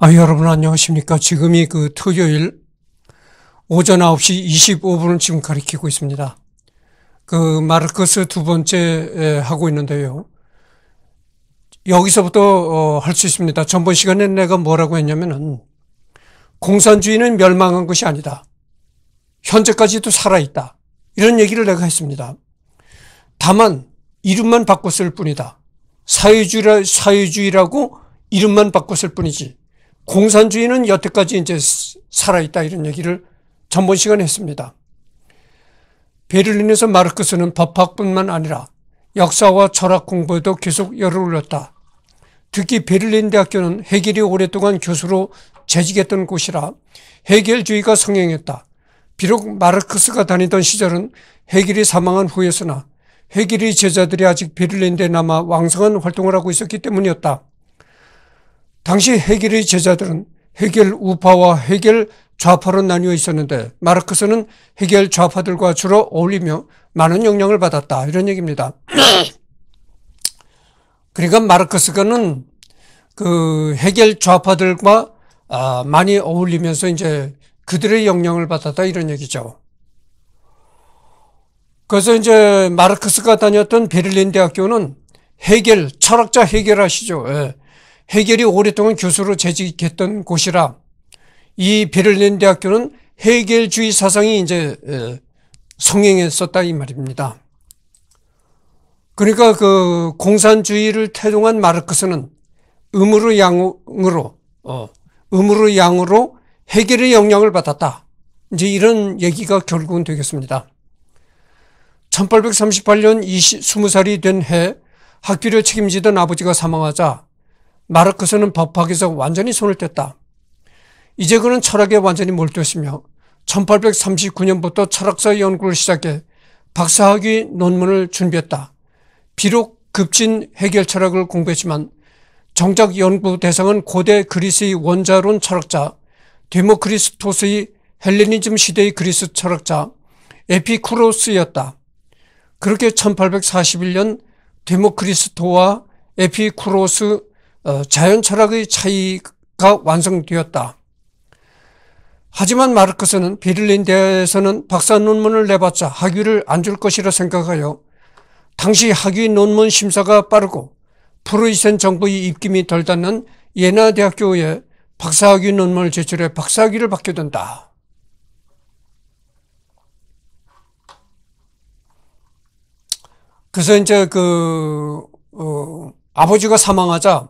아, 여러분 안녕하십니까. 지금이 그 토요일 오전 9시 25분을 지금 가리키고 있습니다. 그 마르크스 두 번째 하고 있는데요. 여기서부터 어, 할수 있습니다. 전번 시간에 내가 뭐라고 했냐면은 공산주의는 멸망한 것이 아니다. 현재까지도 살아있다. 이런 얘기를 내가 했습니다. 다만 이름만 바꿨을 뿐이다. 사회주의라, 사회주의라고 이름만 바꿨을 뿐이지 공산주의는 여태까지 이제 살아있다 이런 얘기를 전번 시간에 했습니다. 베를린에서 마르크스는 법학뿐만 아니라 역사와 철학 공부에도 계속 열을 올렸다. 특히 베를린 대학교는 해결이 오랫동안 교수로 재직했던 곳이라 해결주의가 성행했다. 비록 마르크스가 다니던 시절은 해결이 사망한 후였으나 해결의 제자들이 아직 베를린대 남아 왕성한 활동을 하고 있었기 때문이었다. 당시 해결의 제자들은 해결 우파와 해결 좌파로 나뉘어 있었는데 마르크스는 해결 좌파들과 주로 어울리며 많은 영향을 받았다 이런 얘기입니다. 그러니까 마르크스가는 그해결 좌파들과 아, 많이 어울리면서 이제 그들의 영향을 받았다 이런 얘기죠. 그래서 이제 마르크스가 다녔던 베를린 대학교는 해결 철학자 해결하시죠 예. 해결이 오랫동안 교수로 재직했던 곳이라 이 베를린 대학교는 해결주의 사상이 이제 성행했었다 이 말입니다. 그러니까 그 공산주의를 태동한 마르크스는 음으로 양으로 어 음으로 양으로 해결의 영향을 받았다. 이제 이런 얘기가 결국은 되겠습니다. 1838년 20, 20살이 된 해 학비를 책임지던 아버지가 사망하자 마르크스는 법학에서 완전히 손을 뗐다. 이제 그는 철학에 완전히 몰두했으며 1839년부터 철학사 연구를 시작해 박사학위 논문을 준비했다. 비록 급진 해결 철학을 공부했지만 정작 연구 대상은 고대 그리스의 원자론 철학자, 데모크리스토스의 헬레니즘 시대의 그리스 철학자 에피쿠로스였다. 그렇게 1841년 데모크리스토와 에피쿠로스 어, 자연 철학의 차이가 완성되었다. 하지만 마르크스는 베를린 대회에서는 박사 논문을 내봤자 학위를 안 줄 것이라 생각하여 당시 학위 논문 심사가 빠르고 프로이센 정부의 입김이 덜 닿는 예나 대학교에 박사학위 논문을 제출해 박사학위를 받게 된다. 그래서 이제 그 어, 아버지가 사망하자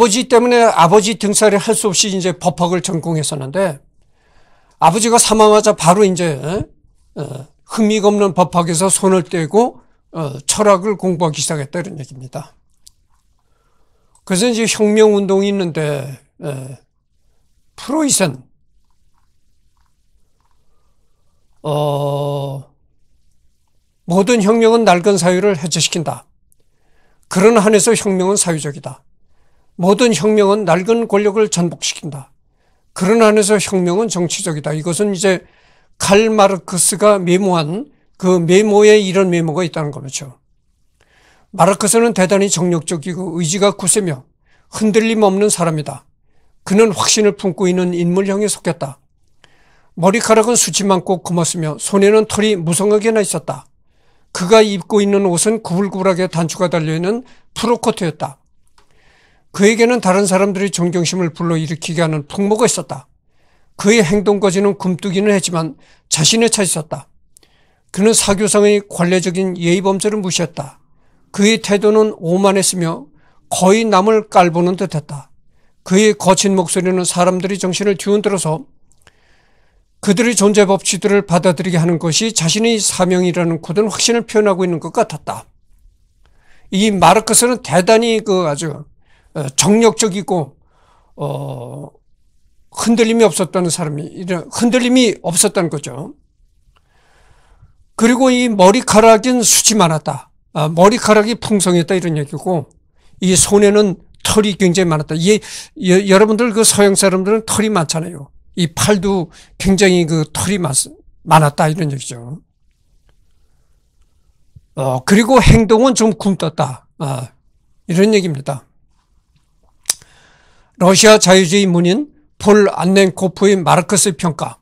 아버지 때문에 아버지 등살이 할 수 없이 이제 법학을 전공했었는데 아버지가 사망하자 바로 이제 흥미가 어? 어, 없는 법학에서 손을 떼고 어, 철학을 공부하기 시작했다 이런 얘기입니다. 그래서 이제 혁명운동이 있는데 프로이센 어, 모든 혁명은 낡은 사유를 해체시킨다. 그런 한에서 혁명은 사유적이다. 모든 혁명은 낡은 권력을 전복시킨다. 그런 안에서 혁명은 정치적이다. 이것은 이제 칼 마르크스가 메모한 그 메모에 이런 메모가 있다는 거죠. 마르크스는 대단히 정력적이고 의지가 굳세며 흔들림 없는 사람이다. 그는 확신을 품고 있는 인물형에 속였다. 머리카락은 수치 많고 검었으며 손에는 털이 무성하게 나 있었다. 그가 입고 있는 옷은 구불구불하게 단추가 달려있는 프로코트였다. 그에게는 다른 사람들이 존경심을 불러일으키게 하는 풍모가 있었다. 그의 행동까지는 굼뜨기는 했지만 자신에 차 있었다. 그는 사교상의 관례적인 예의범죄를 무시했다. 그의 태도는 오만했으며 거의 남을 깔보는 듯했다. 그의 거친 목소리는 사람들이 정신을 뒤흔들어서 그들의 존재 법칙들을 받아들이게 하는 것이 자신의 사명이라는 굳은 확신을 표현하고 있는 것 같았다. 이 마르크스는 대단히 그 아주 어, 정력적이고 어 흔들림이 없었다는 사람이 이런 흔들림이 없었다는 거죠. 그리고 이머리카락은수이 많았다. 아, 머리카락이 풍성했다 이런 얘기고 이 손에는 털이 굉장히 많았다. 이 예, 여러분들 그 서양 사람들은 털이 많잖아요. 이 팔도 굉장히 그 털이 많, 많았다 이런 얘기죠. 어, 그리고 행동은 좀 굶떴다. 아, 이런 얘기입니다. 러시아 자유주의 문인 폴 안넨코프의 마르크스 평가.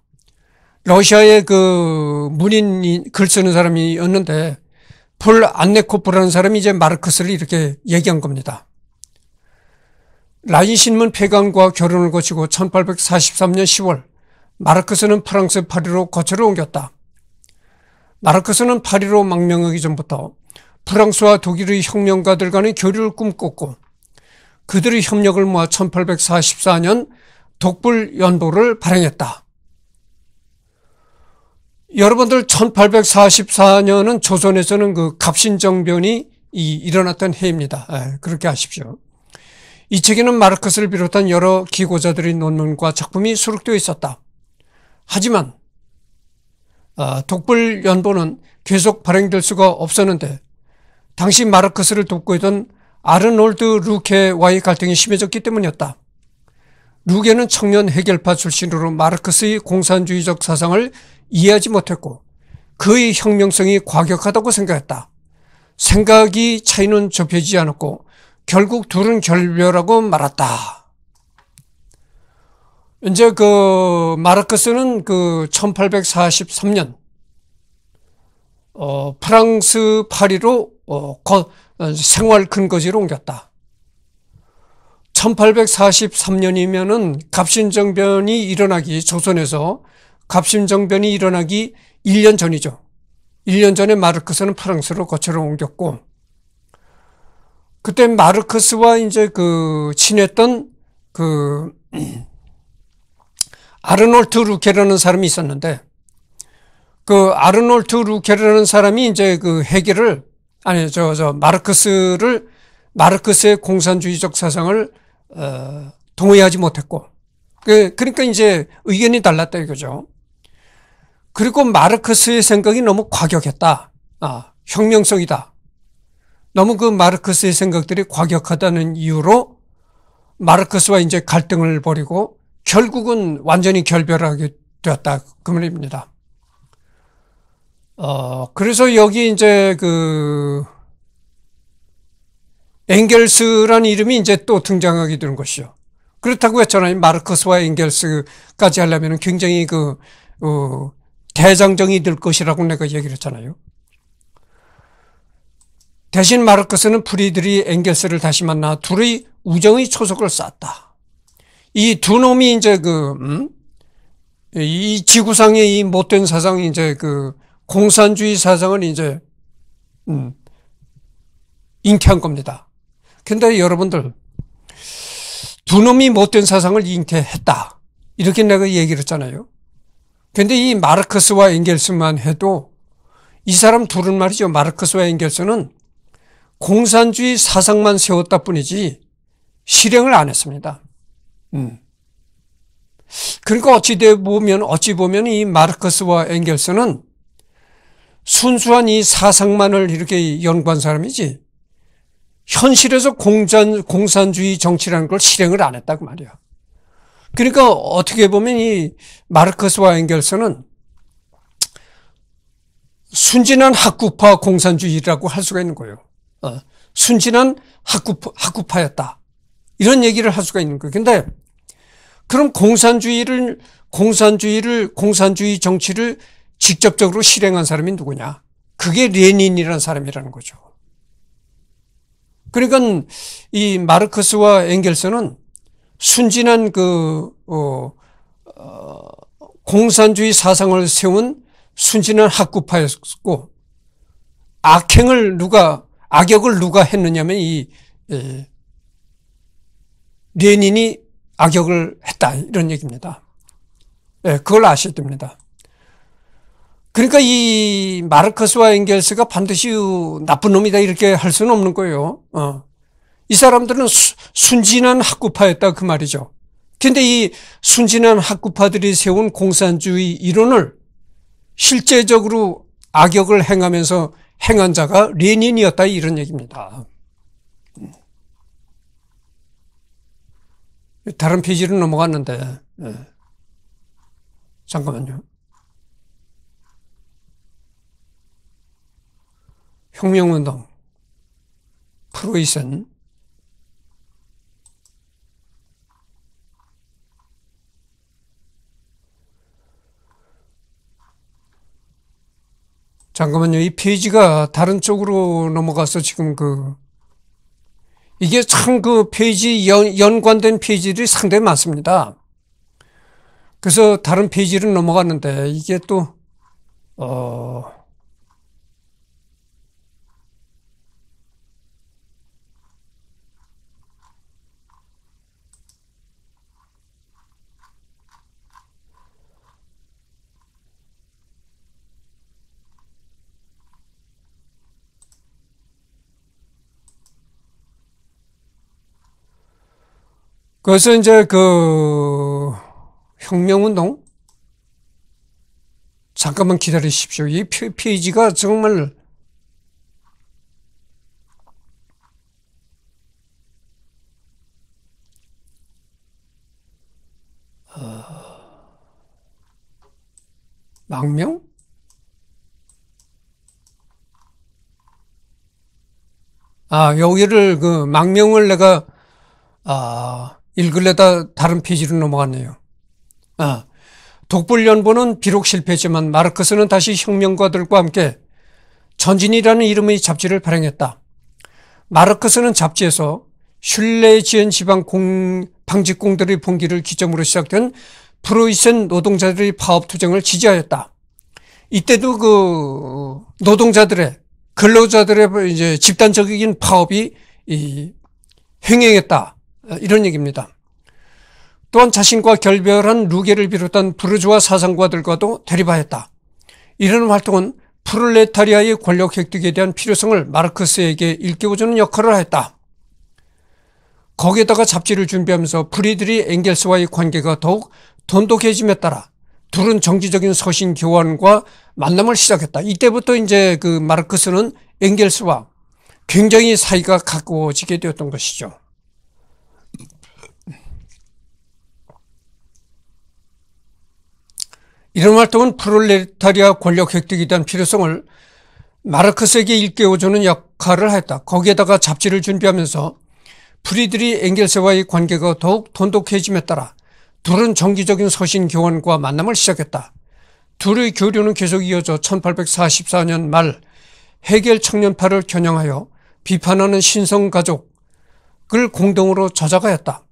러시아의 그 문인 글 쓰는 사람이었는데 폴 안네코프라는 사람이 이제 마르크스를 이렇게 얘기한 겁니다. 라인 신문 폐간과 결혼을 거치고 1843년 10월 마르크스는 프랑스 파리로 거처를 옮겼다. 마르크스는 파리로 망명하기 전부터 프랑스와 독일의 혁명가들 간의 교류를 꿈꿨고 그들의 협력을 모아 1844년 독불 연보를 발행했다. 여러분들 1844년은 조선에서는 그 갑신정변이 일어났던 해입니다. 예, 그렇게 아십시오. 이 책에는 마르크스를 비롯한 여러 기고자들의 논문과 작품이 수록되어 있었다. 하지만 아, 독불 연보는 계속 발행될 수가 없었는데 당시 마르크스를 돕고 있던 아르놀드 루케와의 갈등이 심해졌기 때문이었다. 루게는 청년 해결파 출신으로 마르크스의 공산주의적 사상을 이해하지 못했고 그의 혁명성이 과격하다고 생각했다. 생각이 차이는 좁혀지지 않았고 결국 둘은 결별하고 말았다. 이제 그 마르크스는 그 1843년 어 프랑스 파리로 어, 거, 어, 생활 근거지로 옮겼다. 1843년이면은 갑신정변이 일어나기 조선에서 갑신정변이 일어나기 1년 전이죠. 1년 전에 마르크스는 프랑스로 거처를 옮겼고 그때 마르크스와 이제 그 친했던 그 아르놀트 루케라는 사람이 있었는데 그 아르놀트 루케라는 사람이 이제 그 해계를 아니 저저 마르크스를 마르크스의 공산주의적 사상을 어, 동의하지 못했고 그 그러니까 이제 의견이 달랐다 이거죠. 그리고 마르크스의 생각이 너무 과격했다. 아, 혁명성이다. 너무 그 마르크스의 생각들이 과격하다는 이유로 마르크스와 이제 갈등을 벌이고 결국은 완전히 결별하게 되었다. 그 말입니다. 어, 그래서 여기 이제 그앵겔스라는 이름이 이제 또 등장하게 되는 것이죠. 그렇다고 했잖아요. 마르크스와 엥겔스까지 하려면 굉장히 그, 어, 대장정이 될 것이라고 내가 얘기를 했잖아요. 대신 마르크스는 프리드리 엥겔스를 다시 만나 둘의 우정의 초석을 쌓았다. 이 두 놈이 이제 그, 음? 이 지구상의 이 못된 사상 이제 그 공산주의 사상은 이제 음, 잉태한 겁니다. 근데 여러분들 두 놈이 못된 사상을 잉태했다. 이렇게 내가 얘기를 했잖아요. 근데 이 마르크스와 엥겔스만 해도 이 사람 둘은 말이죠. 마르크스와 엥겔스는 공산주의 사상만 세웠다 뿐이지 실행을 안 했습니다. 음. 그러니까 어찌 보면 어찌 보면 이 마르크스와 엥겔스는 순수한 이 사상만을 이렇게 연구한 사람이지 현실에서 공산, 공산주의 정치라는 걸 실행을 안 했다고 말이야. 그러니까 어떻게 보면 이 마르크스와 앵겔스는 순진한 학구파 공산주의라고 할 수가 있는 거예요. 어, 순진한 학구파, 학구파였다. 이런 얘기를 할 수가 있는 거예요. 근데 그럼 공산주의를, 공산주의를, 공산주의 정치를 직접적으로 실행한 사람이 누구냐? 그게 레닌이라는 사람이라는 거죠. 그러니까 이 마르크스와 엥겔스는 순진한 그 어, 어, 공산주의 사상을 세운 순진한 학구파였고 악행을 누가 악역을 누가 했느냐면 이 예, 레닌이 악역을 했다 이런 얘기입니다. 예, 그걸 아셔야 됩니다. 그러니까 이마르커스와앵겔스가 반드시 나쁜 놈이다 이렇게 할 수는 없는 거예요. 어. 이 사람들은 수, 순진한 학구파였다 그 말이죠. 근데 이 순진한 학구파들이 세운 공산주의 이론을 실제적으로 악역을 행하면서 행한 자가 레닌이었다 이런 얘기입니다. 다른 페이지로 넘어갔는데 네. 잠깐만요. 혁명운동, 프로이슨, 잠깐만요. 이 페이지가 다른 쪽으로 넘어가서 지금 그 이게 참 그 페이지 연, 연관된 페이지들이 상당히 많습니다. 그래서 다른 페이지를 넘어갔는데 이게 또 어. 그래서 이제 그 혁명운동? 잠깐만 기다리십시오. 이 페이지가 정말 어, 망명? 아, 여기를 그 망명을 내가 아 읽을래다 다른 페이지로 넘어갔네요. 아, 독불연보는 비록 실패했지만 마르크스는 다시 혁명가들과 함께 전진이라는 이름의 잡지를 발행했다. 마르크스는 잡지에서 슐레 지은 지방 공, 방직공들의 봉기를 기점으로 시작된 프로이센 노동자들의 파업투쟁을 지지하였다. 이때도 그 노동자들의 근로자들의 이제 집단적인 파업이 이, 행행했다. 어, 이런 얘기입니다. 또한 자신과 결별한 루게를 비롯한 부르주아 사상가들과도 대립하였다. 이런 활동은 프롤레타리아의 권력 획득에 대한 필요성을 마르크스에게 일깨워주는 역할을 하였다. 거기에다가 잡지를 준비하면서 프리드리 앵겔스와의 관계가 더욱 돈독해짐에 따라 둘은 정치적인 서신 교환과 만남을 시작했다. 이때부터 이제 그 마르크스는 앵겔스와 굉장히 사이가 가까워지게 되었던 것이죠. 이런 활동은 프롤레타리아 권력 획득에 대한 필요성을 마르크스에게 일깨워주는 역할을 하였다 거기에다가 잡지를 준비하면서 프리드리 앵겔세와의 관계가 더욱 돈독해짐에 따라 둘은 정기적인 서신 교환과 만남을 시작했다. 둘의 교류는 계속 이어져 1844년 말 해겔 청년파를 겨냥하여 비판하는 신성가족을 공동으로 저자가 했다.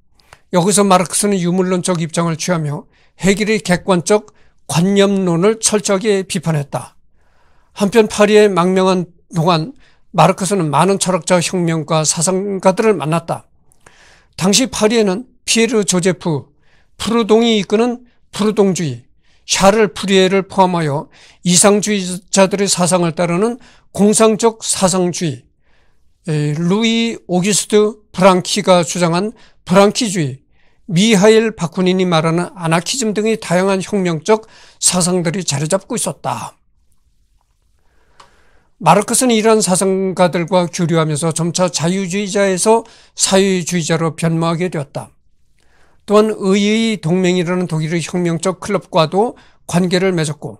여기서 마르크스는 유물론적 입장을 취하며 해겔의 객관적 관념론을 철저하게 비판했다. 한편 파리에 망명한 동안 마르크스는 많은 철학자 혁명과 사상가들을 만났다. 당시 파리에는 피에르 조제프, 푸르동이 이끄는 푸르동주의, 샤를 프리에를 포함하여 이상주의자들의 사상을 따르는 공상적 사상주의, 루이 오기스트 브랑키가 주장한 브랑키주의, 미하일 바쿠닌이 말하는 아나키즘 등의 다양한 혁명적 사상들이 자리잡고 있었다. 마르크스는 이러한 사상가들과 교류하면서 점차 자유주의자에서 사회주의자로 변모하게 되었다. 또한 의의 동맹이라는 독일의 혁명적 클럽과도 관계를 맺었고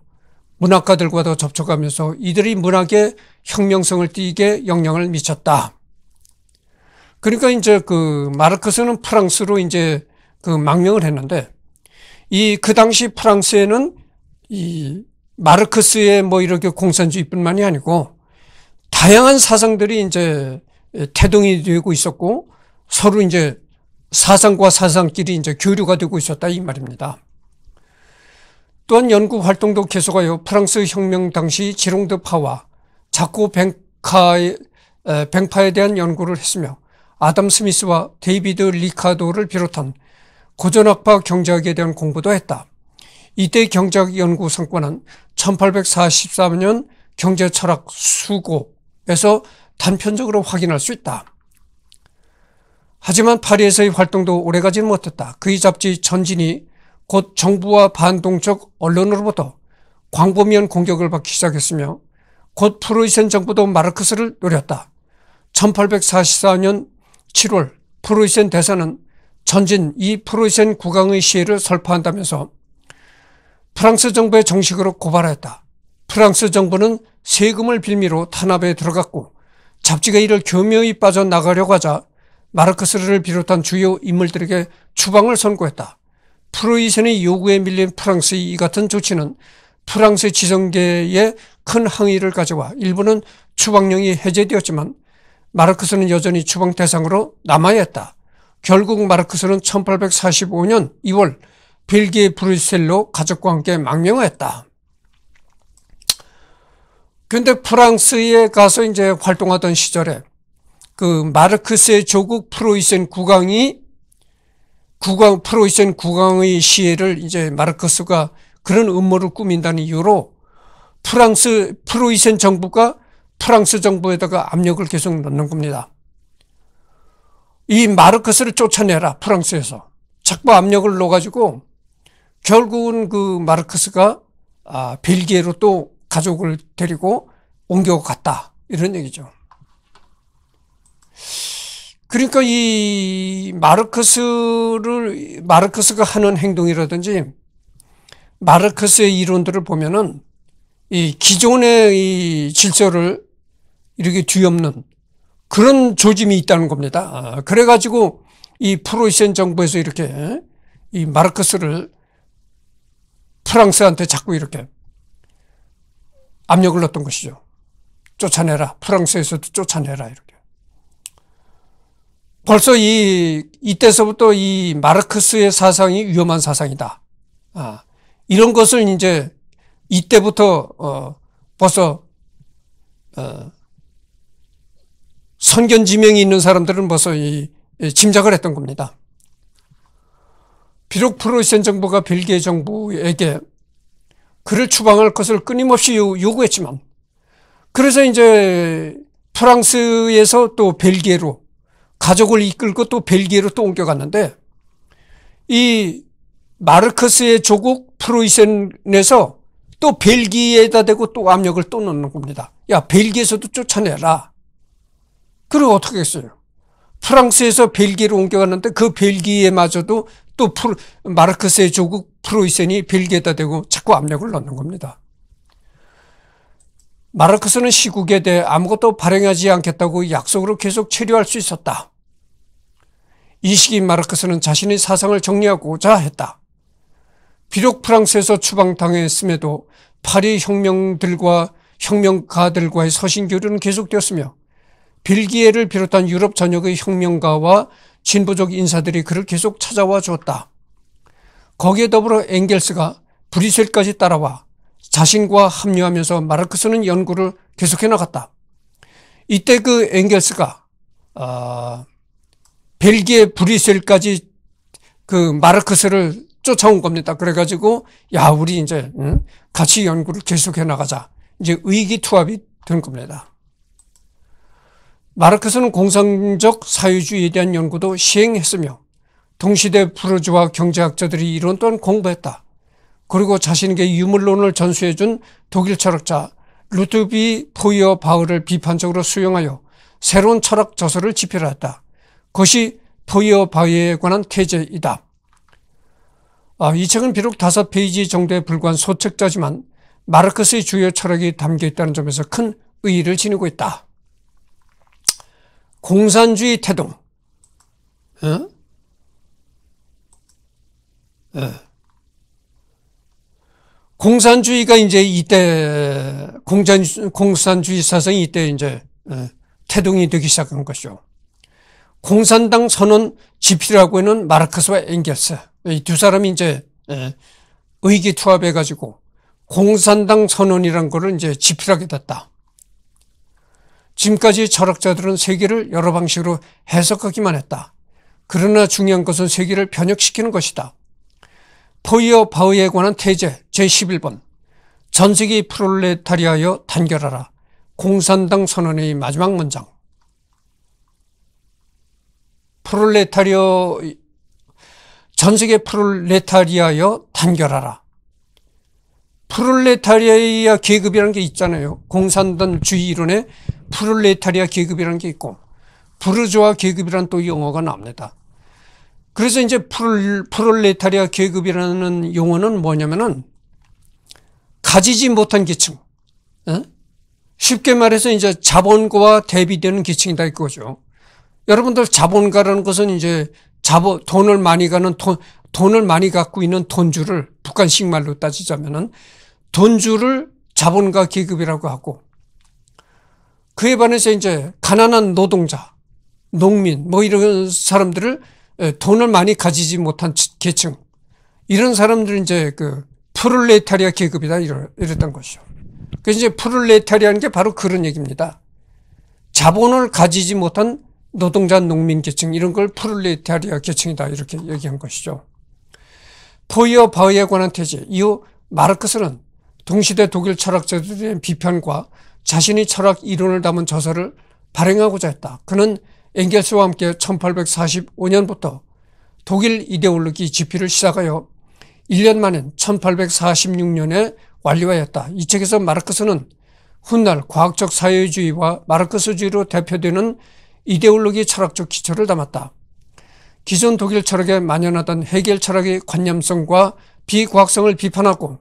문학가들과도 접촉하면서 이들이 문학에 혁명성을 띠게 영향을 미쳤다. 그러니까 이제 그 마르크스는 프랑스로 이제 그 망명을 했는데 이 그 당시 프랑스에는 이 마르크스의 뭐 이렇게 공산주의뿐만이 아니고 다양한 사상들이 이제 태동이 되고 있었고 서로 이제 사상과 사상끼리 이제 교류가 되고 있었다 이 말입니다. 또한 연구 활동도 계속하여 프랑스 혁명 당시 지롱드 파와 자코 뱅카의 뱅파에 대한 연구를 했으며 아담 스미스와 데이비드 리카도를 비롯한 고전학파 경제학에 대한 공부도 했다. 이때 경제학연구 성과는 1843년 경제철학 수고에서 단편적으로 확인할 수 있다. 하지만 파리에서의 활동도 오래가지 못했다. 그의 잡지 전진이 곧 정부와 반동적 언론으로부터 광범위한 공격을 받기 시작했으며 곧 프로이센 정부도 마르크스를 노렸다. 1844년 7월 프로이센 대사는 전진 이 프로이센 국왕의 시위를 설파한다면서 프랑스 정부에 정식으로 고발하였다. 프랑스 정부는 세금을 빌미로 탄압에 들어갔고 잡지가 이를 교묘히 빠져나가려고 하자 마르크스를 비롯한 주요 인물들에게 추방을 선고했다. 프로이센의 요구에 밀린 프랑스의 이 같은 조치는 프랑스 지정계에 큰 항의를 가져와 일부는 추방령이 해제되었지만 마르크스는 여전히 추방 대상으로 남아야 했다. 결국 마르크스는 1845년 2월 벨기에 브뤼셀로 가족과 함께 망명하였다. 근데 프랑스에 가서 이제 활동하던 시절에 그 마르크스의 조국 프로이센 국왕이 국왕 프로이센 국왕의 시해를 이제 마르크스가 그런 음모를 꾸민다는 이유로 프랑스 프로이센 정부가 프랑스 정부에다가 압력을 계속 넣는 겁니다. 이 마르크스를 쫓아내라 프랑스에서 착보 압력을 넣어가지고 결국은 그 마르크스가 아, 벨기에로 또 가족을 데리고 옮겨갔다 이런 얘기죠. 그러니까 이 마르크스를 마르크스가 하는 행동이라든지 마르크스의 이론들을 보면은 이 기존의 이 질서를 이렇게 뒤엎는 그런 조짐이 있다는 겁니다. 아, 그래가지고 이 프로이센 정부에서 이렇게 이 마르크스를 프랑스한테 자꾸 이렇게 압력을 넣었던 것이죠. 쫓아내라. 프랑스에서도 쫓아내라. 이렇게. 벌써 이, 이때서부터 이 마르크스의 사상이 위험한 사상이다. 아, 이런 것을 이제 이때부터, 어, 벌써, 어, 선견 지명이 있는 사람들은 벌써 이, 짐작을 했던 겁니다. 비록 프로이센 정부가 벨기에 정부에게 그를 추방할 것을 끊임없이 요구했지만 그래서 이제 프랑스에서 또 벨기에로 가족을 이끌고 또 벨기에로 또 옮겨갔는데 이 마르크스의 조국 프로이센에서 또 벨기에에다 대고 또 압력을 또 넣는 겁니다. 야 벨기에에서도 쫓아내라. 그리고 어떻게 했어요? 프랑스에서 벨기에로 옮겨갔는데 그 벨기에마저도 또 프로, 마르크스의 조국 프로이센이 벨기에다 대고 자꾸 압력을 넣는 겁니다. 마르크스는 시국에 대해 아무것도 발행하지 않겠다고 약속으로 계속 체류할 수 있었다. 이 시기 마르크스는 자신의 사상을 정리하고자 했다. 비록 프랑스에서 추방당했음에도 파리 혁명들과 혁명가들과의 서신 교류는 계속되었으며 빌기에를 비롯한 유럽 전역의 혁명가와 진보적 인사들이 그를 계속 찾아와 주었다. 거기에 더불어 앵겔스가 브뤼셀까지 따라와 자신과 합류하면서 마르크스는 연구를 계속해 나갔다. 이때 그앵겔스가 어, 아, 벨기에 브뤼셀까지 그 마르크스를 쫓아온 겁니다. 그래가지고 야 우리 이제 응? 같이 연구를 계속해 나가자. 이제 의기투합이 된 겁니다. 마르크스는 공산적 사회주의에 대한 연구도 시행했으며 동시대 부르주아 경제학자들이 이론 또한 공부했다. 그리고 자신에게 유물론을 전수해준 독일 철학자 루트비 포이어 바흐를 비판적으로 수용하여 새로운 철학 저서를 집필하였다. 그것이 포이어 바흐에 관한 태제이다. 아, 이 책은 비록 다섯 페이지 정도에 불과한 소책자지만 마르크스의 주요 철학이 담겨 있다는 점에서 큰 의의를 지니고 있다. 공산주의 태동. 어? 예. 공산주의가 이제 이때 공산 공산주의 사상이 이때 이제 어, 태동이 되기 시작한 것이죠. 공산당 선언 집필하고 있는 마르크스와 엥겔스 이 두 사람이 이제 예, 의기투합해 가지고 공산당 선언이란 거를 이제 집필하게 됐다. 지금까지 철학자들은 세계를 여러 방식으로 해석하기만 했다. 그러나 중요한 것은 세계를 변혁시키는 것이다. 포이어 바흐에 관한 태제 제11번 전 세계 프롤레타리아여 단결하라 공산당 선언의 마지막 문장 프롤레타리아 전 세계 프롤레타리아여 단결하라 프롤레타리아 계급이라는 게 있잖아요 공산당주의 이론에 프롤레타리아 계급이라는 게 있고 부르주아 계급이란 또 용어가 나옵니다. 그래서 이제 프롤, 프롤레타리아 계급이라는 용어는 뭐냐면은 가지지 못한 계층. 에? 어? 쉽게 말해서 이제 자본과 대비되는 계층이다 이거죠. 여러분들 자본가라는 것은 이제 자본 돈을 많이 가는 돈 돈을 많이 갖고 있는 돈주를 북한식 말로 따지자면은 돈주를 자본가 계급이라고 하고 그에 반해서 이제 가난한 노동자, 농민 뭐 이런 사람들을 돈을 많이 가지지 못한 계층 이런 사람들은 이제 그 프롤레타리아 계급이다 이랬던 것이죠. 그래서 이제 프롤레타리아는 게 바로 그런 얘기입니다. 자본을 가지지 못한 노동자 농민 계층 이런 걸 프롤레타리아 계층이다 이렇게 얘기한 것이죠. 포이어 바흐에 관한 태제 이후 마르크스는 동시대 독일 철학자들의 비판과 자신이 철학 이론을 담은 저서를 발행하고자 했다. 그는 앵겔스와 함께 1845년부터 독일 이데올로기 집필을 시작하여 1년 만인 1846년에 완료하였다. 이 책에서 마르크스는 훗날 과학적 사회주의와 마르크스주의로 대표되는 이데올로기 철학적 기초를 담았다. 기존 독일 철학에 만연하던 해결 철학의 관념성과 비과학성을 비판하고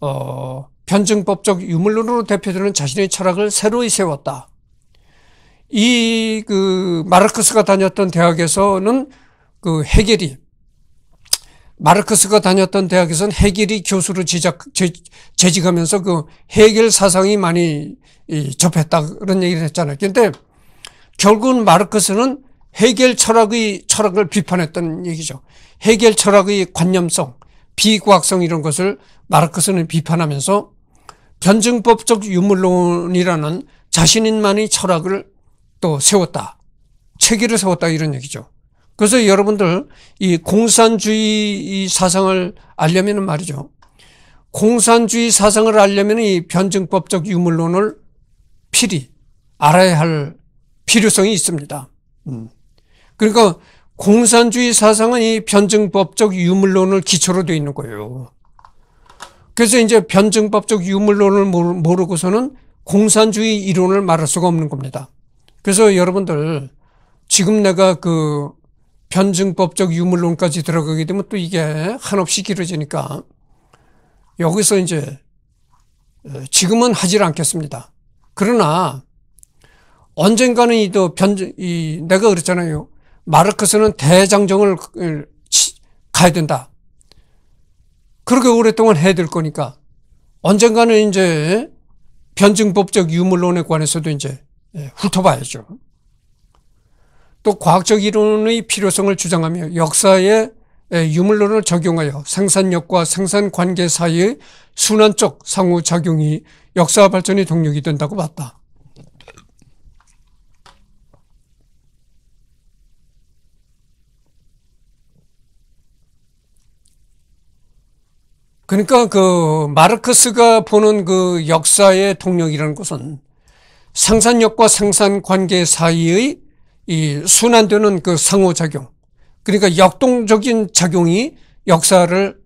어, 편증법적 유물론으로 대표되는 자신의 철학을 새로이 세웠다. 이 그 마르크스가 다녔던 대학에서는 그해결이 마르크스가 다녔던 대학에서는 헤겔이 교수로 제작 재, 재직하면서 그 해결 사상이 많이 이, 접했다 그런 얘기를 했잖아요. 그런데 결국은 마르크스는 해결 철학의 철학을 비판했던 얘기죠. 해결 철학의 관념성, 비과학성 이런 것을 마르크스는 비판하면서 변증법적 유물론이라는 자신인만의 철학을 또 세웠다. 체계를 세웠다 이런 얘기죠. 그래서 여러분들 이 공산주의 사상을 알려면 말이죠. 공산주의 사상을 알려면 이 변증법적 유물론을 필히 알아야 할 필요성이 있습니다. 음. 그러니까 공산주의 사상은 이 변증법적 유물론을 기초로 되어 있는 거예요. 그래서 이제 변증법적 유물론을 모르고서는 공산주의 이론을 말할 수가 없는 겁니다. 그래서 여러분들 지금 내가 그 변증법적 유물론까지 들어가게 되면 또 이게 한없이 길어지니까 여기서 이제 어, 지금은 하질 않겠습니다. 그러나 언젠가는 이또 변증, 이 내가 그랬잖아요. 마르크스는 대장정을 그, 가야 된다. 그렇게 오랫동안 해야될 거니까 언젠가는 이제 변증법적 유물론에 관해서도 이제 예, 훑어봐야죠. 또 과학적 이론의 필요성을 주장하며 역사에 예, 유물론을 적용하여 생산력과 생산 관계 사이의 순환적 상호작용이 역사 발전의 동력이 된다고 봤다. 그러니까 그 마르크스가 보는 그 역사의 동력이라는 것은 생산력과 생산 관계 사이의 이 순환되는 그 상호작용 그러니까 역동적인 작용이 역사를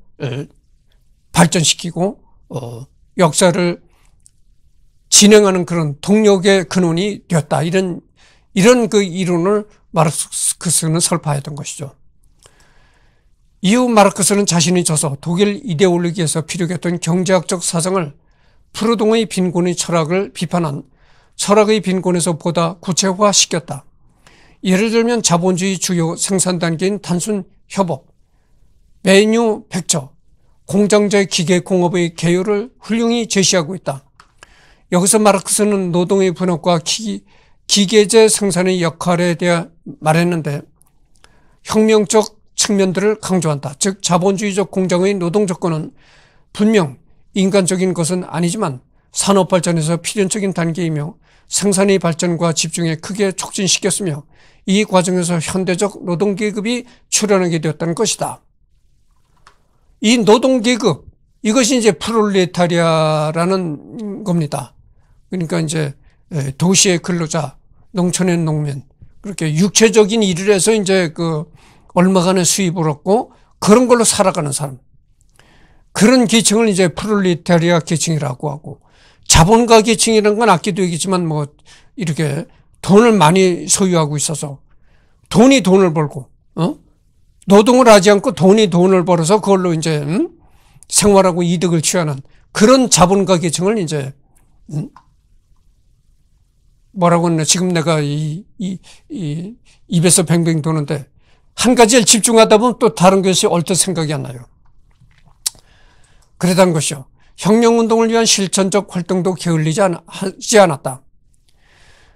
발전시키고 어, 역사를 진행하는 그런 동력의 근원이 되었다 이런 이런 그 이론을 마르크스는 설파했던 것이죠. 이후 마르크스는 자신이 져서 독일 이데올로기에서 필요했던 경제학적 사상을 프루동의 빈곤의 철학을 비판한 철학의 빈곤에서 보다 구체화시켰다. 예를 들면 자본주의 주요 생산 단계인 단순 협업, 메뉴 백처, 공장제 기계공업의 개요를 훌륭히 제시하고 있다. 여기서 마르크스는 노동의 분업과 기, 기계제 생산의 역할에 대해 말했는데 혁명적 측면들을 강조한다. 즉 자본주의적 공장의 노동 조건은 분명 인간적인 것은 아니지만 산업 발전에서 필연적인 단계이며 생산의 발전과 집중에 크게 촉진시켰으며 이 과정에서 현대적 노동계급이 출현하게 되었다는 것이다. 이 노동계급 이것이 이제 프롤레타리아라는 겁니다. 그러니까 이제 도시의 근로자, 농촌의 농민 그렇게 육체적인 일을 해서 이제 그 얼마간의 수입을 얻고 그런 걸로 살아가는 사람. 그런 계층을 이제 프롤리테리아 계층이라고 하고 자본가 계층이라는 건 아끼도 얘기지만 뭐 이렇게 돈을 많이 소유하고 있어서 돈이 돈을 벌고 어? 노동을 하지 않고 돈이 돈을 벌어서 그걸로 이제 음? 생활하고 이득을 취하는 그런 자본가 계층을 이제 음? 뭐라고 했나 지금 내가 이, 이, 이 입에서 뱅뱅 도는데 한 가지에 집중하다 보면 또 다른 것이 옳뜻 생각이 안 나요. 그러다는 것이요. 혁명운동을 위한 실천적 활동도 게을리지 하지 않았다.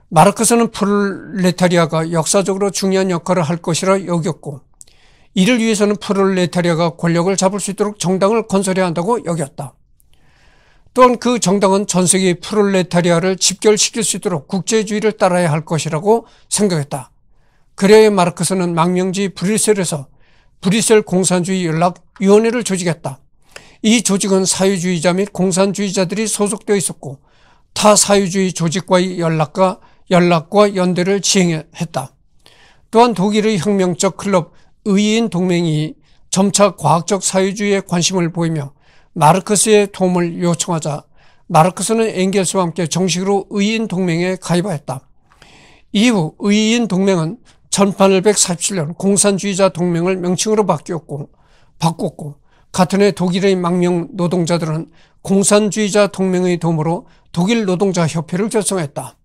마르크스는 프롤레타리아가 역사적으로 중요한 역할을 할 것이라 여겼고 이를 위해서는 프롤레타리아가 권력을 잡을 수 있도록 정당을 건설해야 한다고 여겼다. 또한 그 정당은 전 세계 프롤레타리아를 집결시킬 수 있도록 국제주의를 따라야 할 것이라고 생각했다. 그래야 마르크스는 망명지 브뤼셀에서 브뤼셀 공산주의 연락위원회를 조직했다. 이 조직은 사회주의자 및 공산주의자들이 소속되어 있었고 타 사회주의 조직과의 연락과 연락과 연대를 진행했다. 또한 독일의 혁명적 클럽 의인 동맹이 점차 과학적 사회주의에 관심을 보이며 마르크스의 도움을 요청하자 마르크스는 앵겔스와 함께 정식으로 의인 동맹에 가입하였다. 이후 의인 동맹은 1847년 공산주의자 동맹을 명칭으로 바뀌었고 바꿨고 같은 해 독일의 망명 노동자들은 공산주의자 동맹의 도움으로 독일 노동자 협회를 결성했다.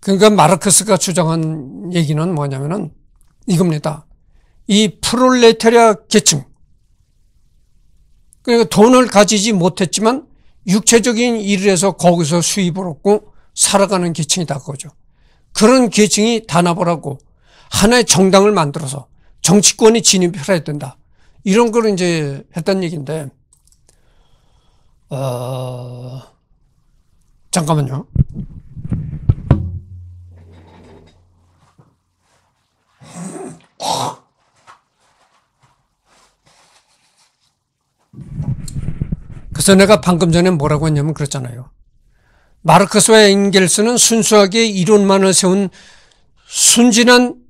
그러니까 마르크스가 주장한 얘기는 뭐냐면은 이겁니다. 이 프롤레테리아 계층 그러니까 돈을 가지지 못했지만 육체적인 일을 해서 거기서 수입을 얻고 살아가는 계층이다 그거죠. 그런 계층이 단합을 하고 하나의 정당을 만들어서 정치권이 진입 해야 된다. 이런 걸 이제 했단 얘기인데, 어, 잠깐만요. 그래서 내가 방금 전에 뭐라고 했냐면 그랬잖아요. 마르크스와 앵겔스는 순수하게 이론만을 세운 순진한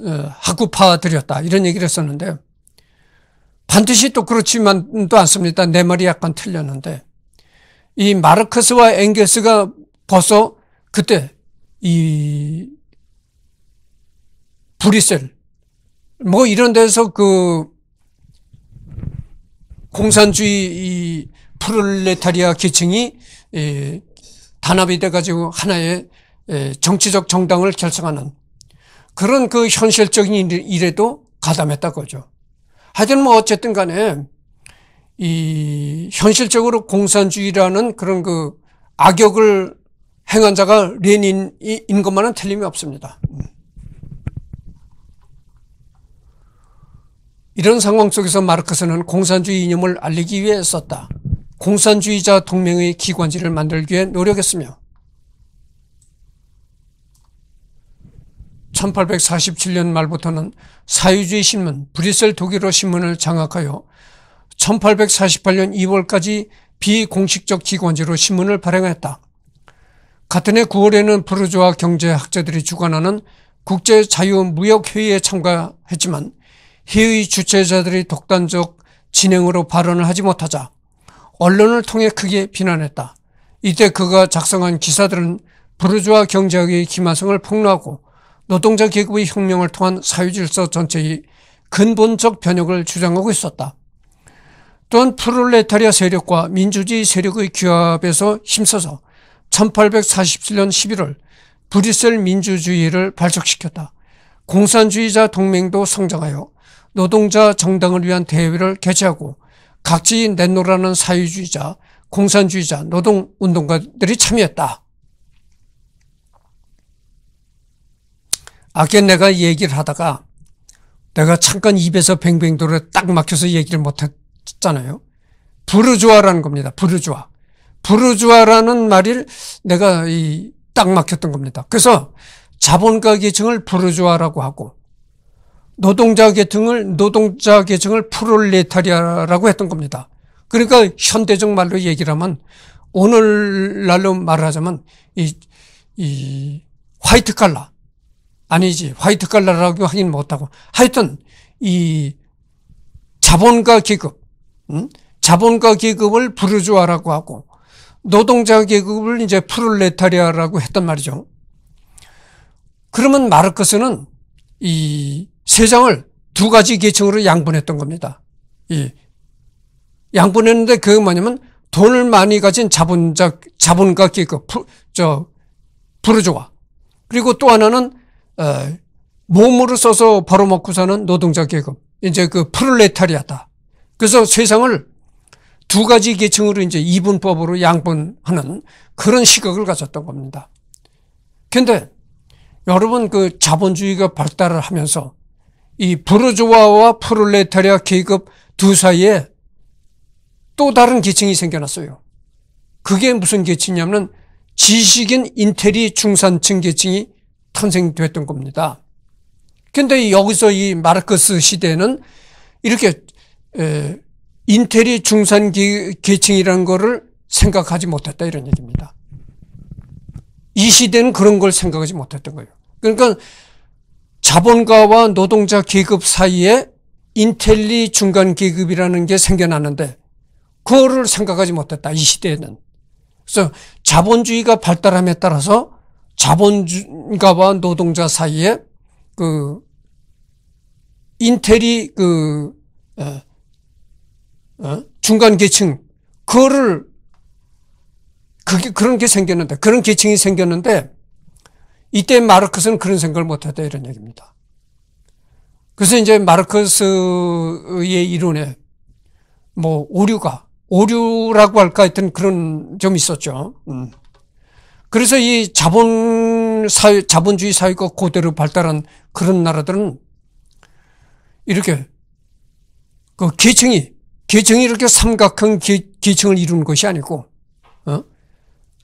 어, 학구파들이었다 이런 얘기를 했었는데 반드시 또 그렇지만도 않습니다. 내 말이 약간 틀렸는데 이 마르크스와 앵겔스가 벌써 그때 이 브뤼셀 뭐 이런 데서 그 공산주의 이 프롤레타리아 계층이 이 단합이 돼가지고 하나의 정치적 정당을 결성하는 그런 그 현실적인 일에도 가담했다 거죠. 하여튼 뭐 어쨌든 간에 이 현실적으로 공산주의라는 그런 그 악역을 행한 자가 레닌인 것만은 틀림이 없습니다. 이런 상황 속에서 마르크스는 공산주의 이념을 알리기 위해 썼다. 공산주의자 동맹의 기관지를 만들기 위해 노력했으며 1847년 말부터는 사유주의 신문 브뤼셀 독일어 신문을 장악하여 1848년 2월까지 비공식적 기관지로 신문을 발행했다. 같은 해 9월에는 부르주아 경제학자들이 주관하는 국제자유무역회의에 참가했지만 회의 주최자들이 독단적 진행으로 발언을 하지 못하자 언론을 통해 크게 비난했다. 이때 그가 작성한 기사들은 부르주아 경제학의 기만성을 폭로하고 노동자 계급의 혁명을 통한 사회질서 전체의 근본적 변혁을 주장하고 있었다. 또한 프롤레타리아 세력과 민주주의 세력의 규합에서 힘써서 1847년 11월 브뤼셀 민주주의를 발족시켰다. 공산주의자 동맹도 성장하여 노동자 정당을 위한 대회를 개최하고 각지 내노라는 사회주의자, 공산주의자, 노동운동가들이 참여했다. 아까 내가 얘기를 하다가 내가 잠깐 입에서 뱅뱅돌에 딱 막혀서 얘기를 못했잖아요. 부르주아라는 겁니다. 부르주아. 부르주아라는 말을 내가 이 딱 막혔던 겁니다. 그래서 자본가 계층을 부르주아라고 하고 노동자 계층을 노동자 계층을 프롤레타리아라고 했던 겁니다. 그러니까 현대적 말로 얘기를 하면 오늘날로 말하자면 이, 이 화이트 칼라 아니지 화이트 칼라라고 하긴 못하고 하여튼 이 자본가 계급 음? 자본가 계급을 부르주아라고 하고 노동자 계급을 이제 프롤레타리아라고 했단 말이죠. 그러면 마르크스는 이 세상을 두 가지 계층으로 양분했던 겁니다. 이 양분했는데 그 뭐냐면 돈을 많이 가진 자본자 자본가 계급 저 부르주아 그리고 또 하나는 에, 어, 몸으로 써서 바로 먹고 사는 노동자 계급 이제 그 프롤레타리아다. 그래서 세상을 두 가지 계층으로 이제 이분법으로 양분하는 그런 시각을 가졌던 겁니다. 근데 여러분 그 자본주의가 발달을 하면서 이 부르주아와 프롤레타리아 계급 두 사이에 또 다른 계층이 생겨났어요. 그게 무슨 계층이냐면 지식인 인테리 중산층 계층이 탄생됐던 겁니다. 근데 여기서 이 마르크스 시대는 에 이렇게 인테리 중산 계층이라는 거를 생각하지 못했다 이런 얘기입니다. 이 시대는 그런 걸 생각하지 못했던 거예요. 그러니까 자본가와 노동자 계급 사이에 인텔리 중간 계급이라는 게 생겨나는데 그거를 생각하지 못했다. 이 시대에는. 그래서 자본주의가 발달함에 따라서 자본가와 노동자 사이에 그 인텔이 그 어, 어? 중간 계층 그거를 그게 그런 게 생겼는데 그런 계층이 생겼는데 이때 마르크스는 그런 생각을 못했다 이런 얘기입니다. 그래서 이제 마르크스의 이론에 뭐 오류가 오류라고 할까 하여 그런 점 있었죠. 음. 그래서 이 자본 사회, 자본주의 사회가 고대로 발달한 그런 나라들은 이렇게 그 계층이 계층이 이렇게 삼각형 계, 층을 이루는 것이 아니고 어?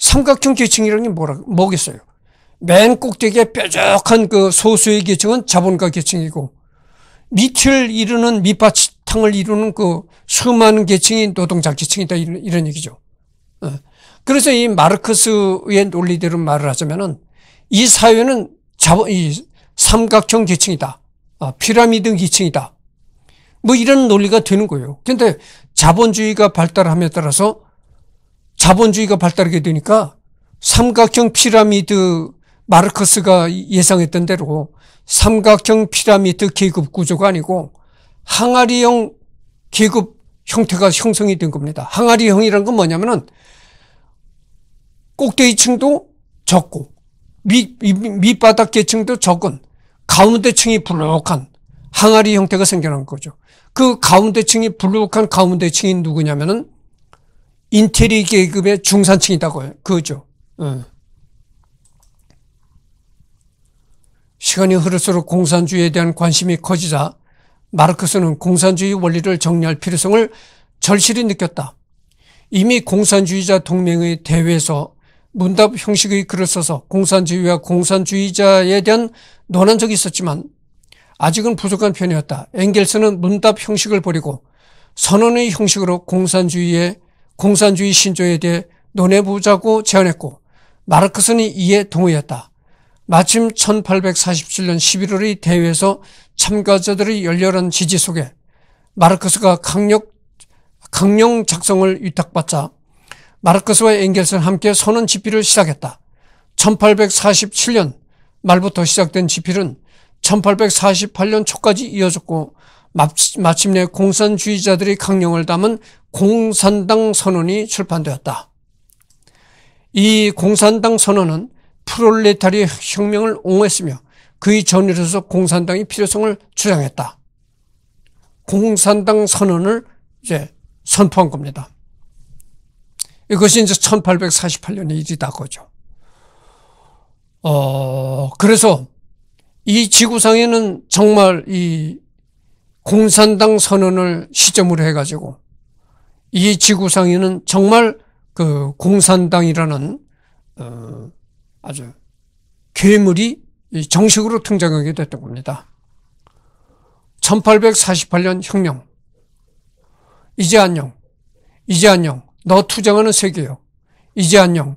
삼각형 계층이라는 게 뭐라 뭐겠어요? 맨 꼭대기에 뾰족한 그 소수의 계층은 자본가 계층이고 밑을 이루는 밑바탕을 이루는 그 수많은 계층이 노동자 계층이다 이런, 이런 얘기죠. 어. 그래서 이 마르크스의 논리대로 말을 하자면은 이 사회는 자본 이 삼각형 계층이다. 아, 피라미드 계층이다. 뭐 이런 논리가 되는 거예요. 근데 자본주의가 발달함에 따라서 자본주의가 발달하게 되니까 삼각형 피라미드 마르크스가 예상했던 대로 삼각형 피라미드 계급 구조가 아니고 항아리형 계급 형태가 형성이 된 겁니다. 항아리형이란 건 뭐냐면은 꼭대기층도 적고 밑, 밑바닥 계층도 적은 가운데 층이 불룩한 항아리 형태가 생겨난 거죠. 그 가운데 층이 불룩한 가운데 층이 누구냐면은 인테리 계급의 중산층이다고 해요. 그죠. 응. 예. 시간이 흐를수록 공산주의에 대한 관심이 커지자 마르크스는 공산주의 원리를 정리할 필요성을 절실히 느꼈다. 이미 공산주의자 동맹의 대회에서 문답 형식의 글을 써서 공산주의와 공산주의자에 대한 논한 적이 있었지만 아직은 부족한 편이었다. 앵겔스는 문답 형식을 버리고 선언의 형식으로 공산주의의 공산주의 신조에 대해 논해보자고 제안했고 마르크스는 이에 동의했다. 마침 1847년 11월의 대회에서 참가자들의 열렬한 지지 속에 마르크스가 강력, 강령 작성을 위탁받자 마르크스와 앵겔스는 함께 선언 집필을 시작했다. 1847년 말부터 시작된 집필은 1848년 초까지 이어졌고 마침내 공산주의자들의 강령을 담은 공산당 선언이 출판되었다. 이 공산당 선언은 프롤레타리 혁명을 옹호했으며 그의 전열에서 공산당의 필요성을 주장했다. 공산당 선언을 이제 선포한 겁니다. 이것이 이제 1848년의 일이다 거죠. 어, 그래서 이 지구상에는 정말 이 공산당 선언을 시점으로 해가지고 이 지구상에는 정말 그 공산당이라는 어, 아주 괴물이 정식으로 등장하게 됐던 겁니다. 1848년 혁명. 이제 안녕. 이제 안녕. 너 투쟁하는 세계요. 이제 안녕.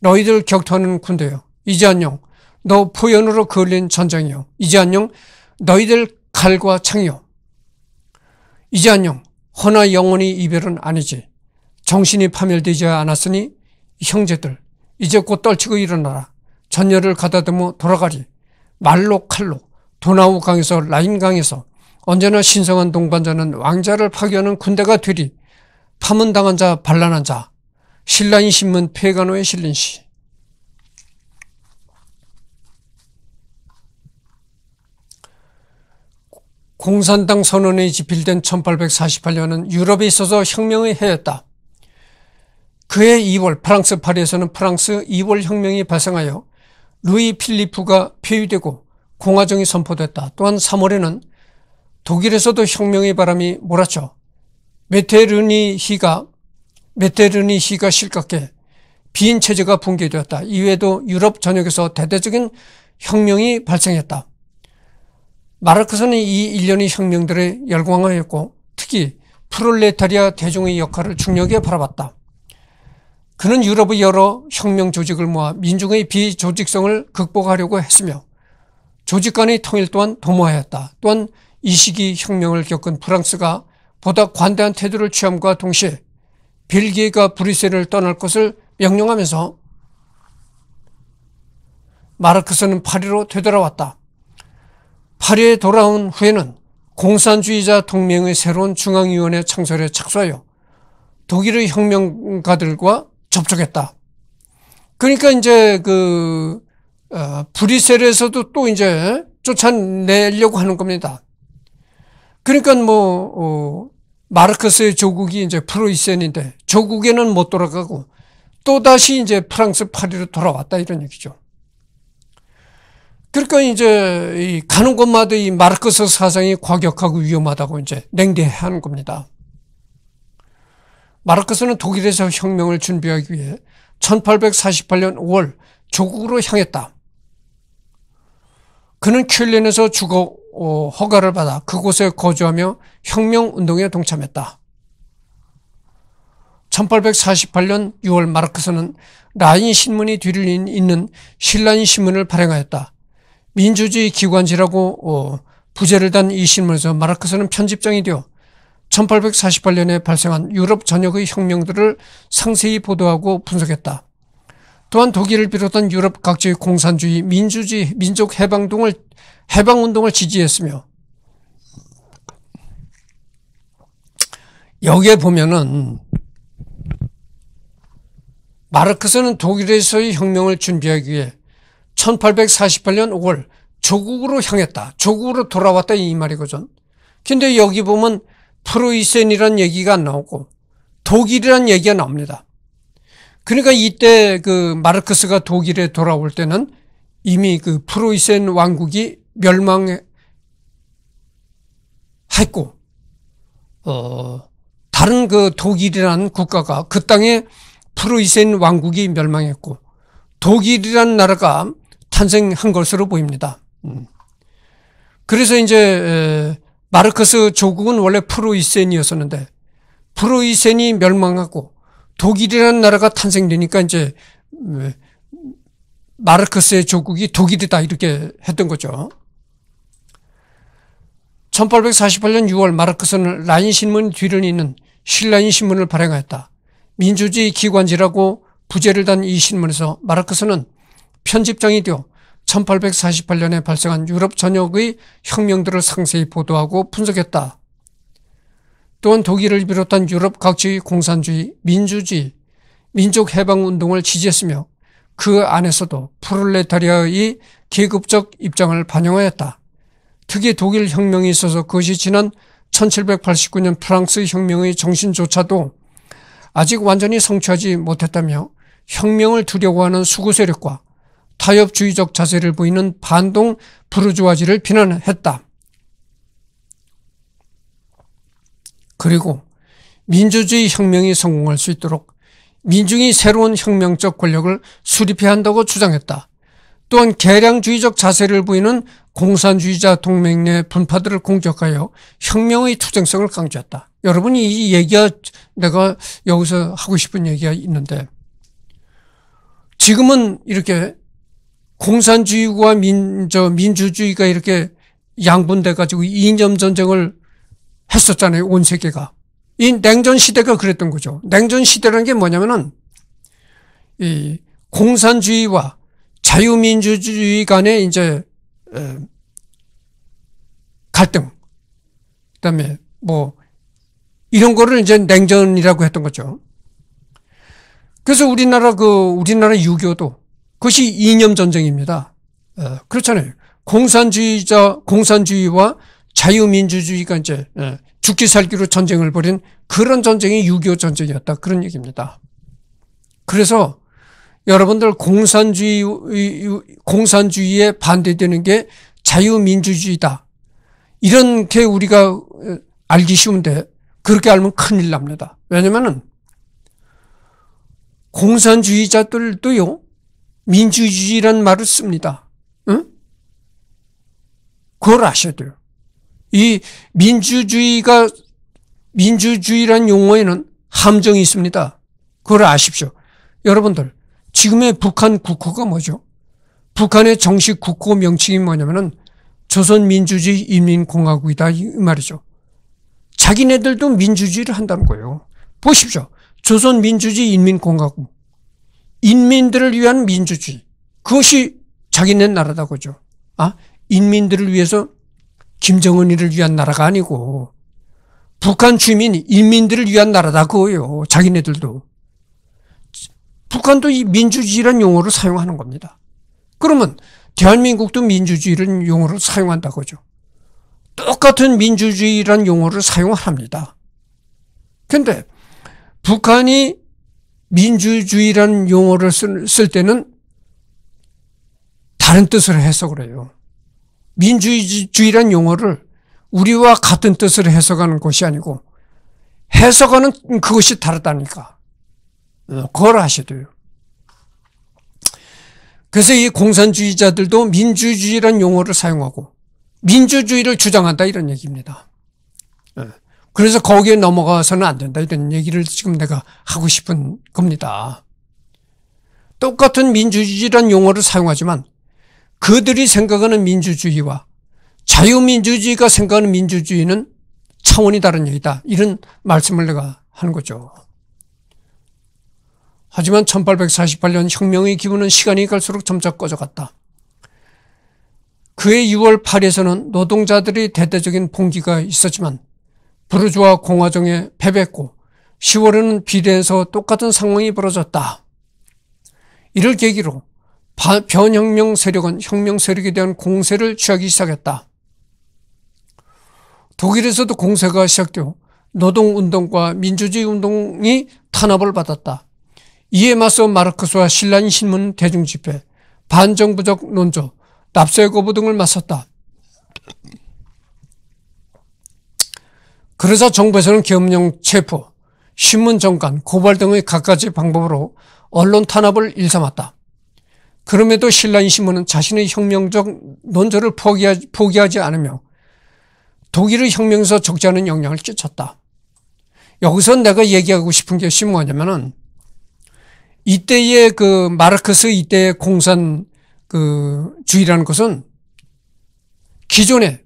너희들 격투하는 군대요. 이제 안녕. 너 포연으로 그을린 전장이요. 이제 안녕. 너희들 칼과 창이요. 이제 안녕. 허나 영원히 이별은 아니지. 정신이 파멸되지 않았으니 형제들 이제 곧 떨치고 일어나라. 전열을 가다듬어 돌아가리. 말로 칼로 도나우 강에서 라인 강에서 언제나 신성한 동반자는 왕자를 파괴하는 군대가 되리. 파문당한 자 반란한 자 신라인 신문 폐간호의 실린 시. 공산당 선언에 집필된 1848년은 유럽에 있어서 혁명의 해였다. 그해 2월 프랑스 파리에서는 프랑스 2월 혁명이 발생하여 루이 필리프가 폐위되고 공화정이 선포됐다. 또한 3월에는 독일에서도 혁명의 바람이 몰았죠. 메테르니 히가 메테르니 히가 실각해 비인 체제가 붕괴되었다. 이외에도 유럽 전역에서 대대적인 혁명이 발생했다. 마르크스는 이 일련의 혁명들의 열광하였고 특히 프롤레타리아 대중의 역할을 중력에 바라봤다. 그는 유럽의 여러 혁명 조직을 모아 민중의 비조직성을 극복하려고 했으며 조직 간의 통일 또한 도모하였다. 또한 이 시기 혁명을 겪은 프랑스가 보다 관대한 태도를 취함과 동시에 벨기에가 브뤼셀을 떠날 것을 명령하면서 마르크스는 파리로 되돌아왔다. 파리에 돌아온 후에는 공산주의자 동맹의 새로운 중앙위원회 창설에 착수하여 독일의 혁명가들과 접촉했다. 그러니까 이제 그 어, 브뤼셀에서도또 이제 쫓아내려고 하는 겁니다. 그러니까 뭐 어, 마르크스의 조국이 이제 프로이센인데 조국에는 못 돌아가고 또 다시 이제 프랑스 파리로 돌아왔다 이런 얘기죠. 그러니까 이제 이 가는 곳마다 이 마르크스 사상이 과격하고 위험하다고 이제 냉대하는 겁니다. 마르크스는 독일에서 혁명을 준비하기 위해 1848년 5월 조국으로 향했다. 그는 쾰른에서 주거 어, 허가를 받아 그곳에 거주하며 혁명 운동에 동참했다. 1848년 6월 마르크스는 라인 신문이 뒤를 잇는 신라인 신문을 발행하였다. 민주주의 기관지라고 어, 부제를 단 이 신문에서 마르크스는 편집장이 되어 1848년에 발생한 유럽 전역의 혁명들을 상세히 보도하고 분석했다. 또한 독일을 비롯한 유럽 각지의 공산주의, 민주주의, 민족 해방동을 해방운동을 지지했으며 여기에 보면은 마르크스는 독일에서의 혁명을 준비하기 위해 1848년 5월 조국으로 향했다. 조국으로 돌아왔다 이 말이거든. 근데 여기 보면 프로이센이라는 얘기가 안 나오고 독일이라는 얘기가 나옵니다. 그러니까 이때 그 마르크스가 독일에 돌아올 때는 이미 그 프로이센 왕국이 멸망했고 어 다른 그 독일이라는 국가가 그 땅에 프로이센 왕국이 멸망했고 독일이란 나라가 탄생한 것으로 보입니다. 음. 그래서 이제 마르크스 조국은 원래 프로이센이었었는데 프로이센이 멸망하고 독일이라는 나라가 탄생되니까 이제 음, 마르크스의 조국이 독일이다 이렇게 했던 거죠. 1848년 6월 마르크스는 라인 신문 뒤를 잇는 신라인 신문을 발행하였다. 민주주의 기관지라고 부제를 단 이 신문에서 마르크스는 편집장이 되어 1848년에 발생한 유럽 전역의 혁명들을 상세히 보도하고 분석했다. 또한 독일을 비롯한 유럽 각지의 공산주의, 민주주의, 민족해방운동을 지지했으며 그 안에서도 프롤레타리아의 계급적 입장을 반영하였다. 특히 독일 혁명이 있어서 그것이 지난 1789년 프랑스 혁명의 정신조차도 아직 완전히 성취하지 못했다며 혁명을 두려워하는 수구 세력과 타협주의적 자세를 보이는 반동 부르주아지를 비난했다. 그리고 민주주의 혁명이 성공할 수 있도록 민중이 새로운 혁명적 권력을 수립해야 한다고 주장했다. 또한 개량주의적 자세를 보이는 공산주의자 동맹 내 분파들을 공격하여 혁명의 투쟁성을 강조했다. 여러분이 이 얘기가 내가 여기서 하고 싶은 얘기가 있는데 지금은 이렇게 공산주의와 민, 저, 민주주의가 이렇게 양분돼가지고 이념 전쟁을 했었잖아요. 온 세계가. 이 냉전 시대가 그랬던 거죠. 냉전 시대라는 게 뭐냐면은 이 공산주의와 자유민주주의 간의 이제 갈등, 그다음에 뭐 이런 거를 이제 냉전이라고 했던 거죠. 그래서 우리나라 그 우리나라 유교도 그것이 이념 전쟁입니다. 어, 그렇잖아요. 공산주의자, 공산주의와 자유민주주의가 이제 예, 죽기 살기로 전쟁을 벌인 그런 전쟁이 6.25 전쟁이었다. 그런 얘기입니다. 그래서 여러분들 공산주의, 공산주의에 반대되는 게 자유민주주의다. 이렇게 우리가 어, 알기 쉬운데 그렇게 알면 큰일 납니다. 왜냐면은 공산주의자들도요, 민주주의란 말을 씁니다. 응? 그걸 아셔야 돼요. 이 민주주의가 민주주의란 용어에는 함정이 있습니다. 그걸 아십시오. 여러분들 지금의 북한 국호가 뭐죠? 북한의 정식 국호 명칭이 뭐냐면은 조선민주주의 인민공화국이다 이 말이죠. 자기네들도 민주주의를 한다는 거예요. 보십시오. 조선민주주의 인민공화국 인민들을 위한 민주주의. 그것이 자기네 나라다고죠. 아, 인민들을 위해서 김정은이를 위한 나라가 아니고 북한 주민 인민들을 위한 나라다고요. 자기네들도. 북한도 이 민주주의란 용어를 사용하는 겁니다. 그러면 대한민국도 민주주의란 용어를 사용한다고죠. 똑같은 민주주의란 용어를 사용합니다. 근데 북한이 민주주의란 용어를 쓸 때는 다른 뜻으로 해석을 해요. 민주주의란 용어를 우리와 같은 뜻으로 해석하는 것이 아니고 해석하는 그것이 다르다니까. 어, 그걸 아셔도요 그래서 이 공산주의자들도 민주주의란 용어를 사용하고 민주주의를 주장한다 이런 얘기입니다. 그래서 거기에 넘어가서는 안 된다 이런 얘기를 지금 내가 하고 싶은 겁니다. 똑같은 민주주의란 용어를 사용하지만 그들이 생각하는 민주주의와 자유민주주의가 생각하는 민주주의는 차원이 다른 얘기다. 이런 말씀을 내가 하는 거죠. 하지만 1848년 혁명의 기분은 시간이 갈수록 점차 꺼져갔다. 그해 6월 8일에서는 노동자들의 대대적인 봉기가 있었지만 부르주아 공화정에 패배했고 10월에는 비례에서 똑같은 상황이 벌어졌다. 이를 계기로 변혁명 세력은 혁명 세력에 대한 공세를 취하기 시작했다. 독일에서도 공세가 시작되어 노동운동과 민주주의운동이 탄압을 받았다. 이에 맞서 마르크스와 신란신문 대중집회, 반정부적 논조, 납세 거부 등을 맞섰다. 그래서 정부에서는 겸용 체포, 신문 정관, 고발 등의 갖가지 방법으로 언론 탄압을 일삼았다. 그럼에도 신라인 신문은 자신의 혁명적 논조를 포기하지, 포기하지 않으며 독일의 혁명에서 적지 않은 영향을 끼쳤다. 여기서 내가 얘기하고 싶은 것이 뭐냐면은 이때의 그 마르크스 이때의 공산 그 주의라는 것은 기존에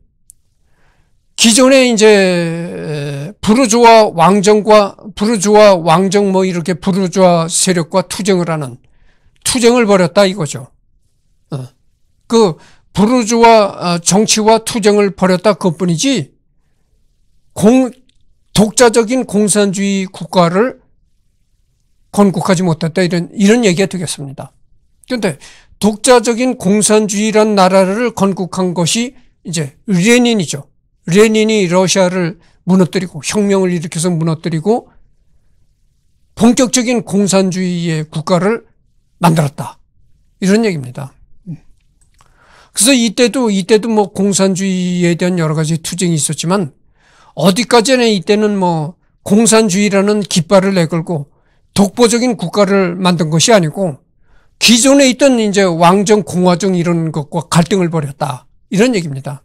기존에 이제 부르주아 왕정과 부르주아 왕정 뭐 이렇게 부르주아 세력과 투쟁을 하는 투쟁을 벌였다 이거죠. 어. 그 부르주아 어, 정치와 투쟁을 벌였다 그뿐이지 공 독자적인 공산주의 국가를 건국하지 못했다 이런 이런 얘기가 되겠습니다. 그런데 독자적인 공산주의란 나라를 건국한 것이 이제 레닌이죠. 레닌이 러시아를 무너뜨리고 혁명을 일으켜서 무너뜨리고 본격적인 공산주의의 국가를 만들었다. 이런 얘기입니다. 그래서 이때도 이때도 뭐 공산주의에 대한 여러 가지 투쟁이 있었지만 어디까지나 이때는 뭐 공산주의라는 깃발을 내걸고 독보적인 국가를 만든 것이 아니고 기존에 있던 이제 왕정 공화정 이런 것과 갈등을 벌였다 이런 얘기입니다.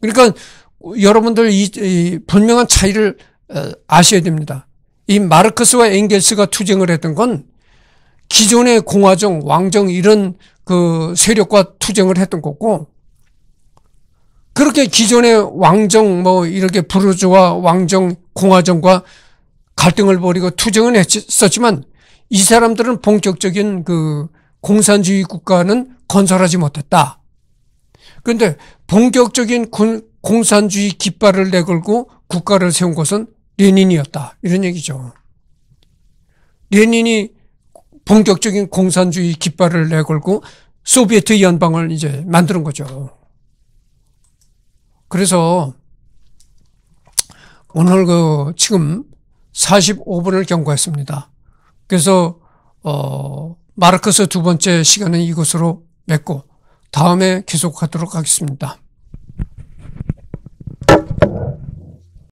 그러니까 여러분들 이, 이 분명한 차이를 어, 아셔야 됩니다. 이 마르크스와 앵겔스가 투쟁을 했던 건 기존의 공화정, 왕정 이런 그 세력과 투쟁을 했던 거고 그렇게 기존의 왕정 뭐 이렇게 부르주와 왕정 공화정과 갈등을 벌이고 투쟁을 했었지만 이 사람들은 본격적인 그 공산주의 국가는 건설하지 못했다. 그런데 본격적인 군, 공산주의 깃발을 내걸고 국가를 세운 것은 레닌이었다. 이런 얘기죠. 레닌이 본격적인 공산주의 깃발을 내걸고 소비에트 연방을 이제 만드는 거죠. 그래서 오늘 그 지금 45분을 경과했습니다. 그래서 어 마르크스 두 번째 시간은 이것으로 맺고 다음에 계속하도록 하겠습니다.